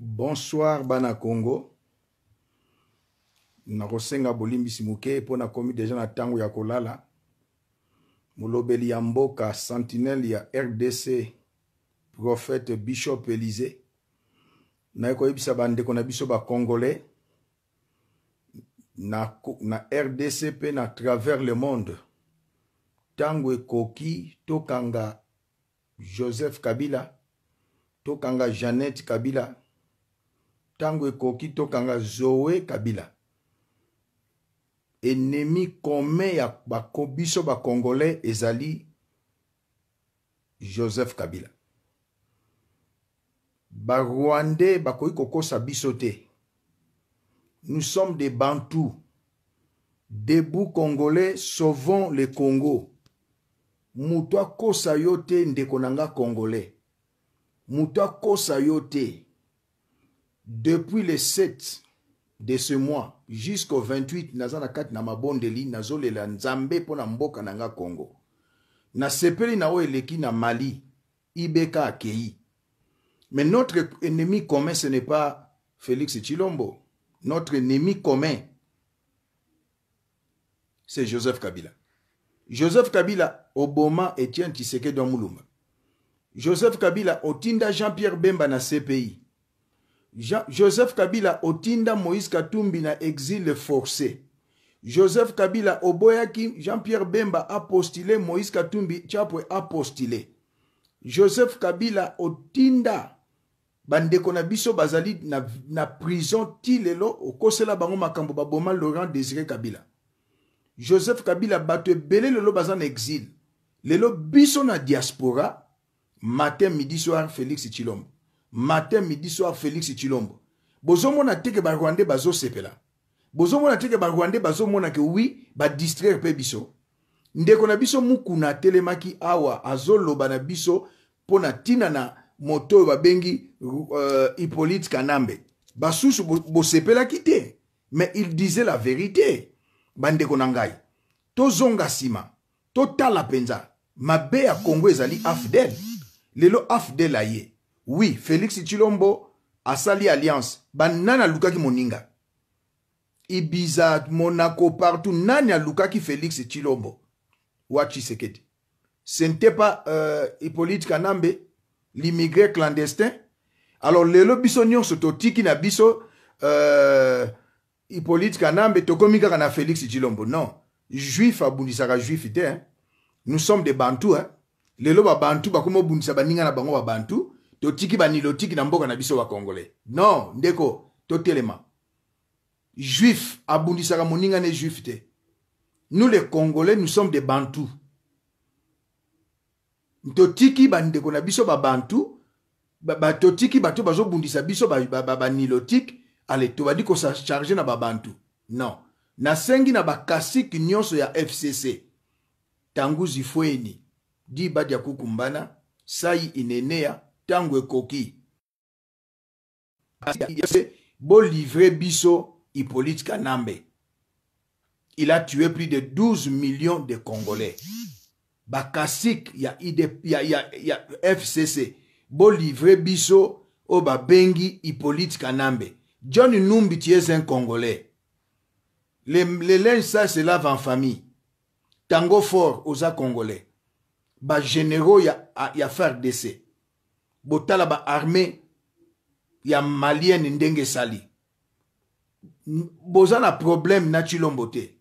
bonsoir bana congo nakosenga bolimbisi moke mpo nakomi deja na ntango ya kolala molobeli ya mboka sentinele ya rdc prophète bishop elize naye koyebisa bandeko na biso bacongolais na, na rdc mpe na travers le monde ntango ekoki tokanga joseph kabila tokanga janete kabila ntango ekoki tokanga zoe kabila enemi commun ya bako biso bacongolais ezali joseph kabila barwandais bakoki kokosa biso te nous sommes des bantous debout congolais sauvons le congo moto akosa yo te ndeko na nga congolais moto akosa yo te depuis le 7 de ce mois jusqu'au 28 naza na kati na mabondeli nazolela nzambe le na mboka congo na na mali ibeka akei mais notre ennemi commun ce n'est pas félix chilombo notre ennemi commun c'est joseph kabila joseph kabila oboma etienne tshisekedi joseph kabila otinda jean pierre bemba na cpi Jean, Joseph Kabila otinda Moïse Katumbi na exil forcé. Joseph Kabila oboyaki Jean-Pierre Bemba apostile Moïse Katumbi chapwe apostile. Joseph Kabila otinda bandeko na biso bazali na, na prison ti lelo okosela bango makambo baboma Laurent Désiré Kabila. Joseph Kabila bato ebele lelo baza na exil. Lelo biso na diaspora matin midi soir Félix Chilombo. matin midi soir félix chilombo bozomona te ke barwandais bazosepela bozomona te ke barwandais bazomona ke wi badistraire mpe biso ndeko na biso mukuna atelemaki awa azoloba na biso mpo na ntina na moto oyo babengi uh, hippolyte kanambe basusu bosepelaki te mais il disait la vérité bandeko na ngai tozonga nsima totala mpenza mabe ya kongo ezali afdel lelo afdel aye oui felix chilombo sali alliance banana Lukaki moninga ibiza monaco partout nani lukaki felix chilombo wa tshisekedi ce n'était pas euh, hippolyte kanambe l'immigré clandestin alors lelo biso nyonso na biso euh, hippolyte kanambe tokomi na félix chilombo non juif abundisaka juif te hein? nous sommes des bantu hein? lelo ba komo obundisa baninga na bango bantu. totiki banilotiki na mboka na biso bakongole non ndeko totelema juif abundisaka moninga ne juif te nous les congolais nous sommes des bantu totiki bandeko na biso babantu ba, ba, totiki bato bazobundisa biso banilotike ba, ale tobandi kosacharge na babantu non nasengi na bakasiki nyonso ya fcc tangu zifweni di badia kukumbana sai ineneya ntango ekoki bolivre biso hippolyte kanambe il a tué plus de 12 millions de congolais bakasike ya, ID, ya, ya, ya fcc bolivre biso oyo babengi hippolyte kanambe john numbi tu es un congolais le, le linge sale se lave en famille tango fort oza congolais bagénéraux ya, ya frdc botala baarme ya malienne ndenge esali boza na problème na chilombo te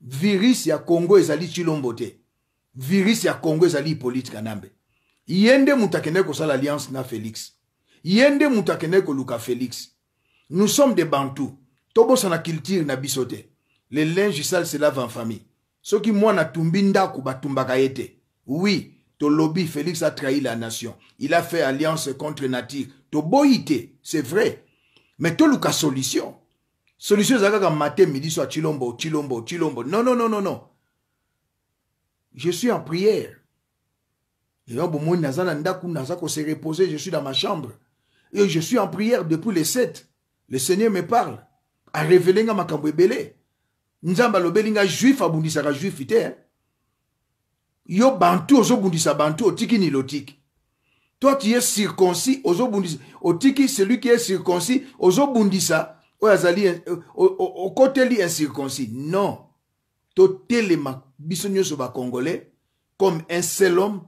virus ya congo ezali chilombo te virus ya congo ezali hippolyte kanambe ye nde moto akendeki kosala alliance na félix ye nde moto akendeki koluka félix nous sommes de bantu tobosana culture na biso te le linge sale se lave en famille soki mwana atumbi ndako batumbaka ye te wi oui. lobby, Félix a trahi la nation. Il a fait alliance contre Natir. Toboïté, c'est vrai. Mais une solution. Solution, Zagaga matin, midi, soit Chilombo, Chilombo, Chilombo. Non, non, non, non, non. Je suis en prière. Et au moment où se reposé. je suis dans ma chambre. Et je suis en prière depuis les sept. Le Seigneur me parle. A révélé nga makambo n'zamba Nzamba un juif abundisaka juif hein. yo bantu ozobundisa bantu otiki nili otiki toi tu es circoncis ozobundisa otiki celui qui est circoncis ozobundisa oyo azali euh, okoteli incirconcis non totelema biso nyonso bacongolais comme un seul homme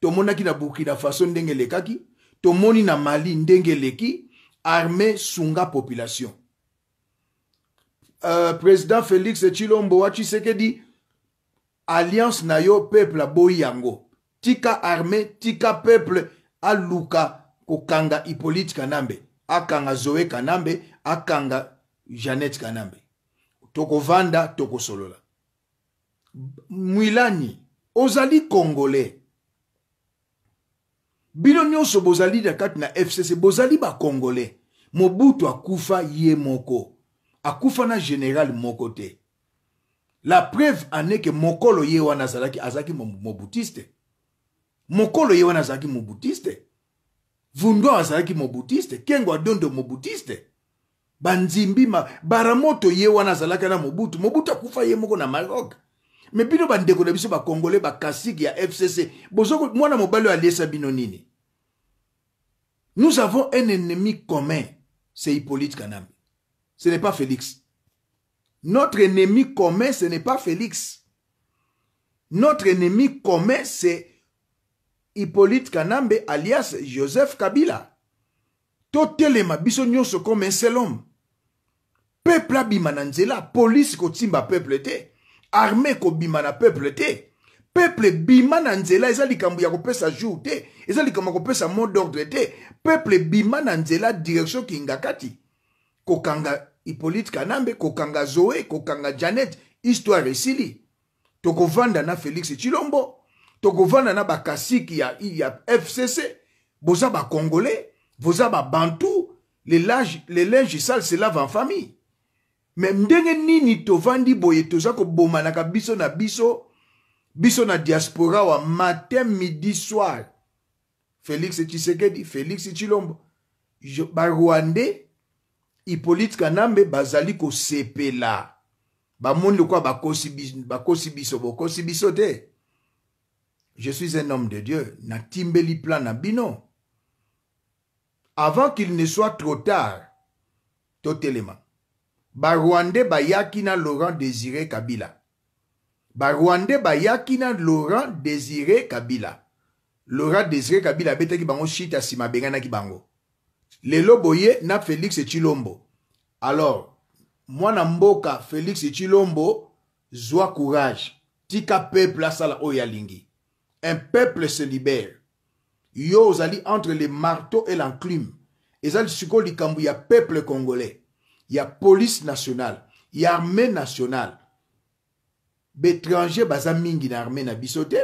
tomonaki na burkina faso ndenge elekaki tomoni na mali ndenge eleki armée sunga population euh, président félix chilombo wa tshisekedi alliance na yo peuple aboyi yango tika arme tika peuple aluka kokanga hippolyte kanambe akanga zoe kanambe akanga janet kanambe tokovanda tokosolola mwilani ozali congolais bino nyonso bozali na kati na fcc bozali bacongolais mobutu akufa ye moko akufa na général moko te la preuve aneke mokolo ye wana azalaki azalaki mobutiste mokolo ye wana azalaki mobutiste vundo azalaki mobutiste kengo adondo mobutiste banzimbi baramoto ye wana azalaki na mobutu mobutu akufa ye moko na maroc me bino bandeko na biso bakongole bakasike ya fcc bozoko mwana mobali oyo aliesa bino nini nous avons un ennemi commun c'est hippolyte kanambi ce n'est pas félix Notre ennemi commun, ce n'est pas Félix. Notre ennemi commun, c'est Hippolyte Kanambe, alias Joseph Kabila. totelema biso nyonso comme un seul homme peuple abima police qui ko le peuple te armée kobima na peuple te peuple bima na nzela eza likambo sa journée. jour te eza likambo ya kopesa mot d'ordre peuple bimananzela, direction qui direction kingakati kokanga hippolyte kanambe kokanga zoe kokanga janet histoire esili tokovanda na félix et chilombo tokovanda na bakasiki ya, ya fcc boza Congolais. boza Bantou, les linge sales se lavent en famille Mais ni nini tovandi boye toza bomana biso na biso biso na diaspora wa matin midi soir félix tshisekedi félix chilombo Rwandais. hippolyte kanambe bazali kosepela bamoni lokwa bakosi biso bokosi biso te je suis un homme de dieu natimbeli plan na bino avant qu'il ne soit trop tard totelema barwandais bayaki na laurent désiré kabila barwandais bayaki na laurent désiré kabila laurent désiré kabila abetaki bango shita nsima abenganaki bango lelo boye na félix chilombo alors mwana mboka félix chilombo zwa courage tika peuple asala oyo alingi un peuple se libère yo ozali entre le marteau et l'enclume ezali sikoyo likambo ya peuple congolais ya police nationale ya armée nationale baétranger baza mingi na armée na biso te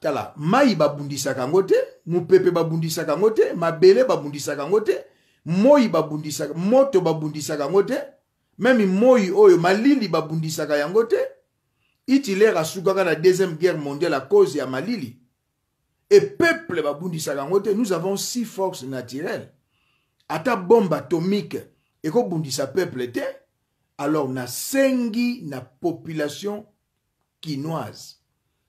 tala mai babundisaka yango te mopepe babundisaka yango te mabele babundisaka yango te moi babundisaka moto babundisaka yango te meme moi oyo malili babundisaka yango te hitler asukaka na deuxième guerre mondiale à cause ya malili e peuple babundisaka yango te nous avons six forces naturelles ata bombe atomique ekobundisa peuple te alors nasengi na population kinoise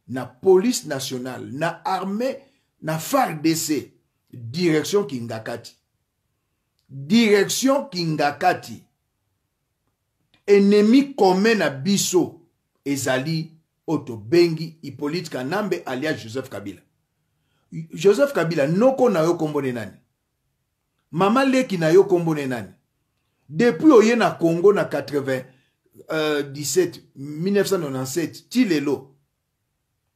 na police nationale na armée na FARDC direction Kingakati direction Kingakati ennemi commun à biso ezali oto bengi Hippolyte Kanambe alias Joseph Kabila Joseph Kabila noko na yo kombo nani mama leki na yo kombo nani depuis oye na Congo na 80, euh, 1997 tilelo.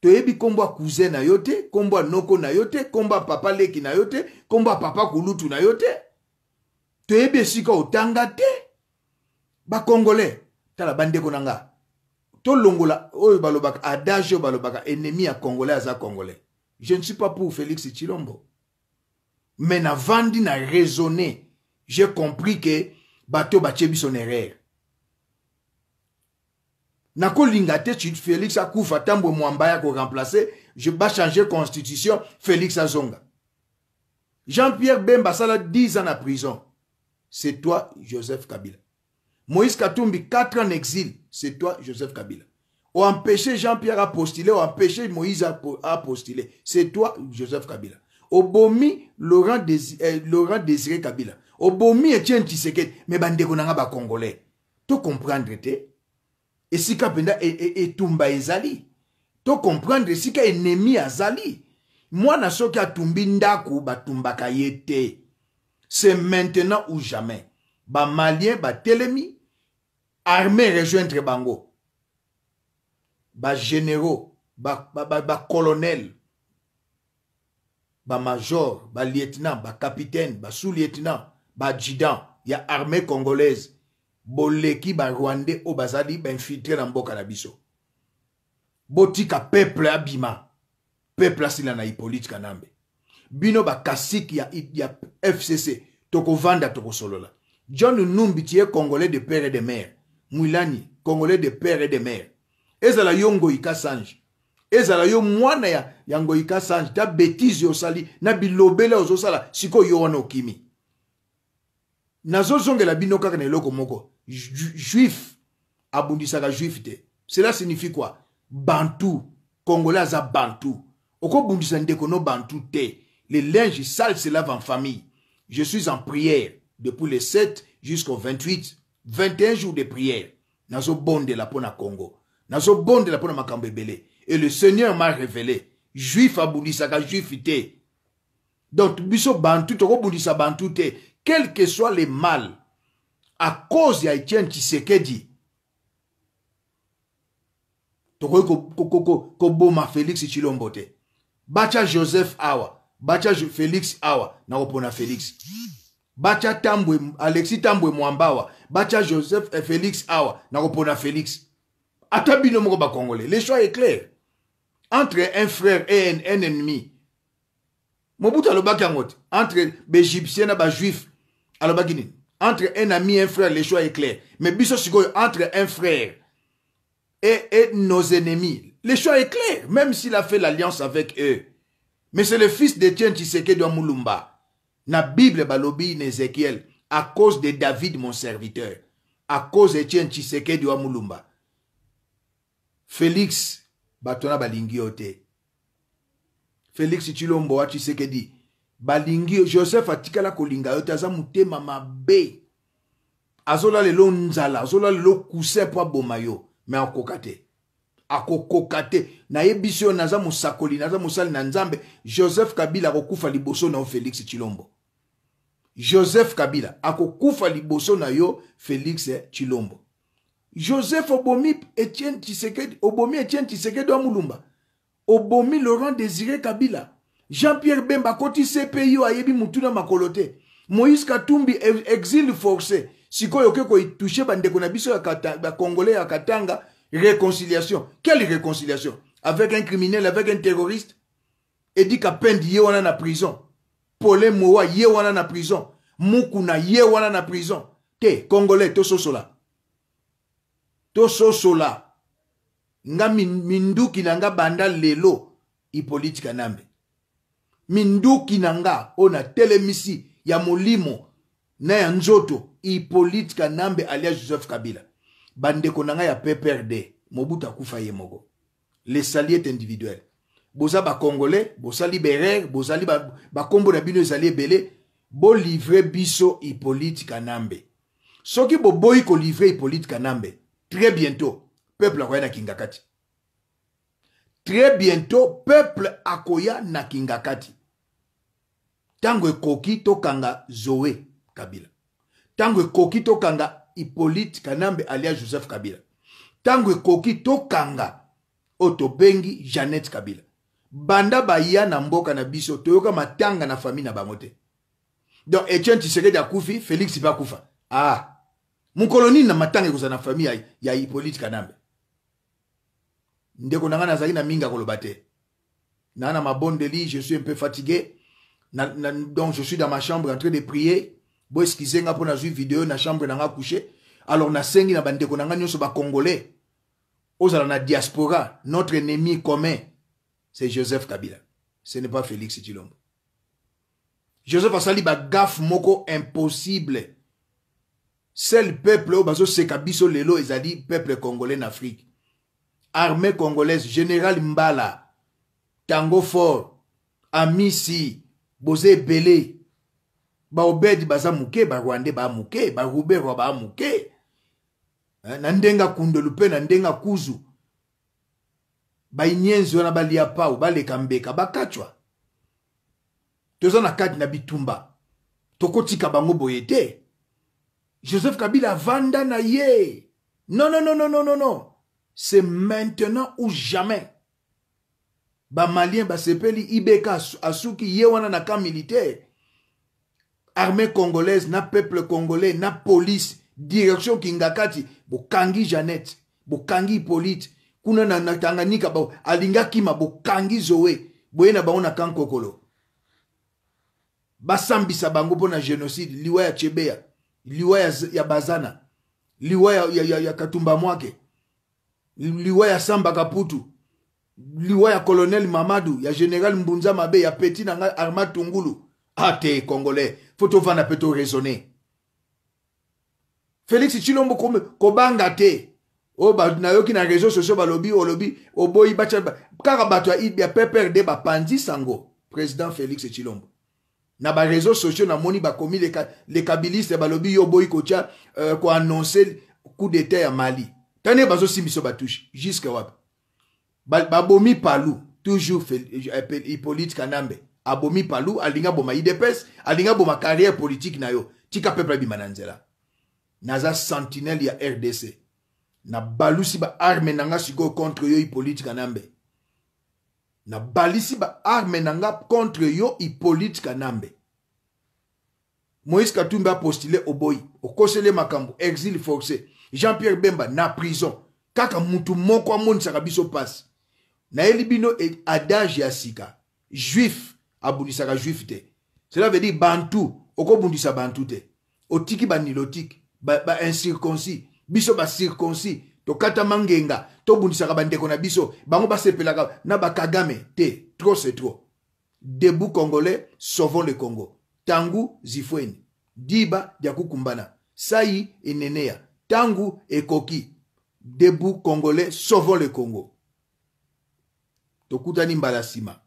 toyebi nkombo ya cousin na yo te nkombo ya noko na yo te nkombo ya papa leki na yo te nkombo ya papa kulutu na yo te toyebi esika otanga te bakongole tala bandeko na nga tolongola oyo balobaka adage oyo balobaka ennemi ya congolais aza congolais je ne suis pas pour félix chilombo mais navandi na raisonne j'ai compris ke bato batie biso na erreur Je te félix akufa tambo mwamba ya koremplace changer constitution félix azonga jean-pierre bemba Sala, 10 ans en prison c'est toi joseph kabila moïse katumbi 4 ans en exil c'est toi joseph kabila ou empêché jean-pierre postuler, ou empêché moïse postuler, c'est toi joseph kabila obomi eh, laurent, Désiré Kabila laurent désiré kabila obomi etienne tshisekedi mais bandeko nanga tu Tu te esika mpenza e, e, etumba ezali to komprendre esika enemi azali mwana soki atumbi ndako batumbaka ye te c'est maintenant ou jamais bamalien batelemi armée rejoindre bango bagénéraux bacolonel ba, ba, ba bamajor balieutenant bacapitaine basous-lieutenant baadjudant ya armée congolaise boleki barwandais oyo bazali bainfiltre na mboka na biso botika peuple abima peuple asila na hipolite kanambe bino bakasiki ya, ya fcc tokovanda tokosolola john numbi tie congolais de père et de mare mwilani congolais de père et de mare ezala yo ngoyika sange ezala yo mwana ya, ya ngoyika sange ta bétise osali na bilobele ozosala sikoyo yo wana okimi nazozongela bino kaka na eloko moko juif abundisaka juif te cela signifie quoi bantu congolais a bantu okobundisa ndeko no bantu te le linge sale se lave en famille je suis en prière depuis le 7 jusqu'au 28 21 jours de prière la mpo na congo la peau na makambo et le seigneur m'a révélé juif abundisaka juif te donc biso bantu tokobundisa bantu quel que soit le mal à cause ya Etienne Tshisekedi tokoki koboma félix chilombo te batya joseph awa batya félix awa na kopona félix batya tambwe alexis tambwe mwambawa batya joseph eh, félix awa na kopona félix ata bino moko bakongole le choix est clair entre un frère et un, un ennemi mobutu alobaki yango te entre bégyptien na bajuif alobaki nini entre un ami et un frère, le choix est clair. Mais entre un frère et, nos ennemis, le choix est clair, même s'il a fait l'alliance avec eux. Mais c'est le fils d'Étienne de Mulumba. Na Bible balobi Ezekiel. à cause de David mon serviteur, à cause d'Étienne de Mulumba. Félix batona balingi tu Félix que dit. balingi yo joseph atikala kolinga yo te aza motema mabe azolala lelo nzala azolala lelo kuse mpo aboma yo me akokoka te akokoka te nayebi so oyo naza mosakoli naza mosali na nzambe joseph kabila akokufa liboso na yo félix chilombo joseph kabila akokufa liboso na yo félix chilombo joseph obomi etienne tisekedi obomi etienne tisekedi wa mulumba obomi laurent désiré kabila jean-pierre bemba akoti se pei oyo ayebi mutuna makolo te moïse katumbi exil forcé sikoyo oke koitushe bandeko na biso bakongolais ya katanga réconciliation quelle réconciliation avec un criminel avec un terroriste edi kapendi ye wana na prison pole mowa ye wana na prison mukuna ye wana na prison te congolais tososola tososola nga minduki na nga banda lelo ipolitika nambe minduki na nga oyo natelemisi ya molimo na ya nzoto hipolite kanambe alia joseph kabila bandeko na ngai ya pprd mobutu akufa ye moko lesali ete individuel boza bacongolais bosali berere bozali bankombo ba na bino ezali ebele bolivre biso hipolite kanambe soki boboyi kolivre hipolite kanambe très bientôt peuple akoya na kinga kati très bientôt peuple akoya na kingakati ntango ekoki tokanga zoe kabila ntango ekoki tokanga hippolyte kanambe alia joseph kabila ntango ekoki tokanga oyo tobengi janet kabila banda baya na mboka na biso toyoka matanga na famille na bango te donc etienne tisekedi akufi félix mpe akufa ah mokolo nini na matanga ekozala na famille ya, ya hippolyte kanambe ndeko na ngai nazali na mingi akoloba te na mabondeli je suis un peu fatigué na, na, donc je suis dans ma chambre en train de prier excusez nga mpo nazwi video na chambre na ngai couché alors nasengi na bandeko na ngai nyonso bacongolais ozala na diaspora notre ennemi commun c'est joseph kabila ce n'est pas félix Tshilombo. joseph asali gaffe, moko impossible seul peuple oyo bazoseka biso lelo ezali peuple congolais en afrique armée congolaise général mbala tango fort amisi boza ebele baobedi baza moke barwande baa moke baruberwa baa moke eh, na ndenge akundelu mpe na ndenge akuzu bainyenzi wana balia pau baleka mbeka bakatwa toza na kati na bitumba tokotika bango boye te joseph kabila avanda na ye non non non non non non non c'est maintenant ou jamais bamalien basepeli ibeka asuki ye wana na camp militaire armée congolaise na peuple congolais na police direction kingakati bokangi janet bokangi hippolyte kuna na, na tanganyika bo, alinga kima bokangi zoe boye na bango na kan kokolo basambisa bango mpo na génocide liwa ya chebeya liwa ya, ya bazana liwa ya, ya, ya, ya katumba mwake liwa ya sambaka putu liwa ya colonel mamadu ya général mbunza mabe ya peti na ngai arma tungulu ate ah, congolais fo tovanda mpe toraisonne félix chilombo kobanga te oyo oh, nayoki na réseau sociaux balobi olobi oh, oboyi oh, batya kaka bato ya pprd bapanzi sango président félix chilombo na bareseau sociaux namoni bakomi lekabiliste leka balobi yo oboyi kotya euh, koannonce coup d'état ya mali tande bazosimbiso batouche juske wapi babomi palu toujours hippolyte eh, eh, kanambe abomi palu alingi aboma idps alingi aboma carrière politike na yo tika peuple abima na nzela naza sentinele ya rdc nabalusi baarme na nga sikoyo contre yo hippolyte kanambe nabalisi baarme na nga contre yo hippolyte kanambe moïse katumbe apostile oboyi okosele makambo exil forcé jean-pierre bemba na prison kaka mutu moko amonisaka biso mpasi nayeli bino e, adage ya sika juif abundisaka juif te cela veut dire bantu okobundisa bantu te otiki banilotique baincirconcis ba biso bacirconcis tokatama ngenga tobundisaka bandeko na biso bango basepelaka na bakagame te trop c'est trop debout congolais sauvons le congo tangu zifweni diba dia kukumbana sai eneneya ntango ekoki debout congolais sauvons le congo tokutani mbala nsima